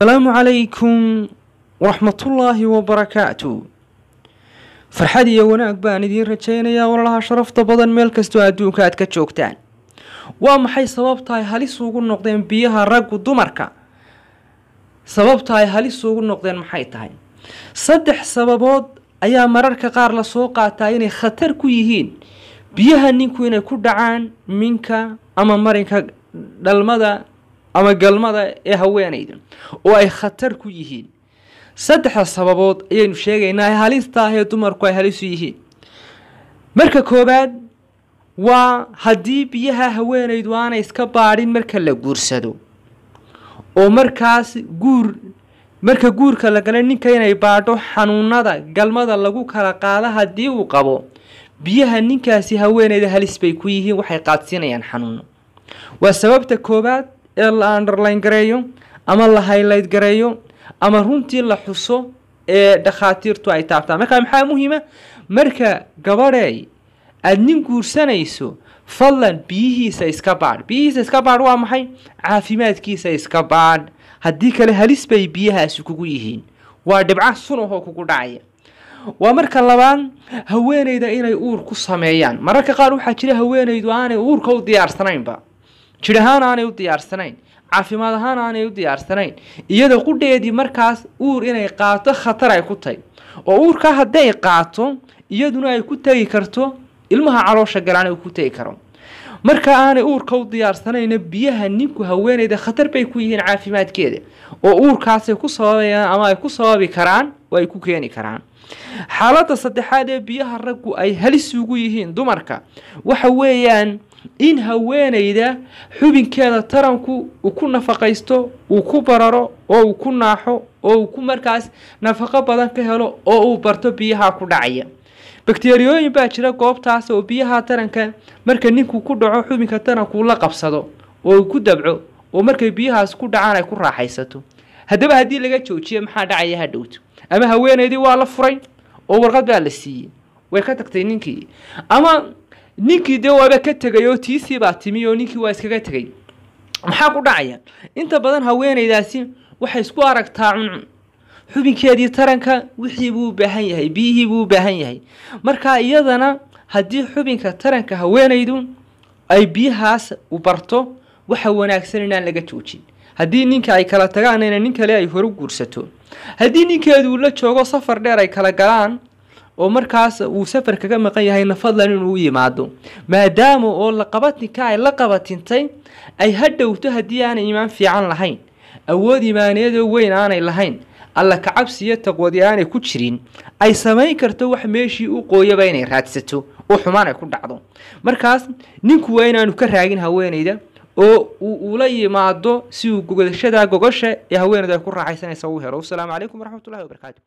asalaamu calaykum waraxmatullaahi wabarakaatu farxad iyo wanaag baan idiin rajaynayaa walalaha sharafta badan meel kastoo adduunka aad ka joogtaan waa maxay sababta ay halis ugu noqdeen biyaha raggu dumarka sababta ay halis ugu noqdeen maxay tahay saddex sababood ayaa mararka qaar lasoo qaataa inay khatar ku yihiin biyaha ninku inay ku dhacaan minka ama marinka dhalmada ama galmada ee haweenayda oo ay khatar ku yihiin saddexda sababood ayaynu sheegaynaa halista ah dumarku ay halisu yihiin marka koowaad waa haddii biyaha haweenaydu aanay iska baadhin marka la guursado oo markaas guur marka guurka la gala ninka inay baadho xanuunada galmada lagu kala qaado haddii uu qabo biyaha ninkaasi haweenayda halis bay ku yihiin waxay qaadsiinayaan xanuuno waa sababta koowaad ee la underline gareeyo ama la highlight gareeyo ama runtii la xuso ee dhakhaatiirtu ay taabtaan marka maxaa muhiima marka gabadhay aada nin guursanayso fadlan biyihiisa iska baadh biyihiisa iska baadh waa maxay caafimaadkiisa iska baadh haddii kale halis bay biyahaasi kugu yihiin waa dhibca sun ahoo kugu dhacaya waa marka labaad haweenayda inay uur ku sameeyaan mararka qaar waxaa jira haweenaydu aanay uurka u diyaarsanaynba jir ahaan aanay u diyaarsanayn caafimaad ahaan aanay u diyaarsanayn iyada qudheedii markaas uur inay qaato khatar ay ku tahy oo uurka hadday qaato iyaduna ay ku tegi karto ilmaha caloosha galaan uu ku tegi karo marka aanay uurka u diyaarsanayna biyaha ninku haweenayda khatar bay ku yihiin caafimaadkeeda oo uurkaasay ku sababayaan ama ay ku sababi karaan oo ay ku keeni karaan xaaladda saddexaad ee biyaha raggu ay halis ugu yihiin dumarka waxa weeyaan in haweenayda xubinkeeda taranku uu ku nafaqaysto uu ku bararo oo uu ku naaxo oo uu ku markaas nafaqo badan ka helo oo uu barto biyaha ku dhacaya bakteriyooyin baa jira goobtaas oo biyaha taranka marka ninku ku dhaco xubinka taranku la qabsado oo uu ku dabco oo markay biyahaas ku dhacaan ay ku raaxaysato haddaba haddii laga joojiya maxaa dhacaya hadhowto ama haweenaydii waa la furay oo warqad baa la siiyey way ka tagtay ninkii ama ninkii dee waaba ka tegay oo tiisii baa timi oo ninkii waa iskaga tegay maxaa ku dhacaya inta badan haweenaydaasi waxay isku aragtaa cuncun xubinkeedii taranka wixii buu u baahan yahay biyihii buu u baahan yahay markaa iyadana haddii xubinka taranka haweenaydu ay biyahaas u barto waxa wanaagsan inaan laga joojin haddii ninka ay kala tagaan ina nin kale ay horu guursato haddii ninkeedu uu la joogo safar dheer ay kala galaan oo markaas uu safar kaga maqan yahayna fadlan inuu yimaado maadaama oo laqabatinka ay la qabatintay ay hadhowto haddii aanay imaan fiican lahayn awood imaaneedoo weyn aanay lahayn alla kacabsi iyo taqwadi aanay ku jirin ay samayn karto wax meeshii u qooyaba inay raadsato oo xumaan ay ku dhacdo markaas ninku waa inaanu ka raagin haweenayda oo uula yimaado si uu gogolshada gogosha ee haweenada ay ku raaxaysanaysa uu helo wasalaamu calaykum waraxmatullahi wabarakaatu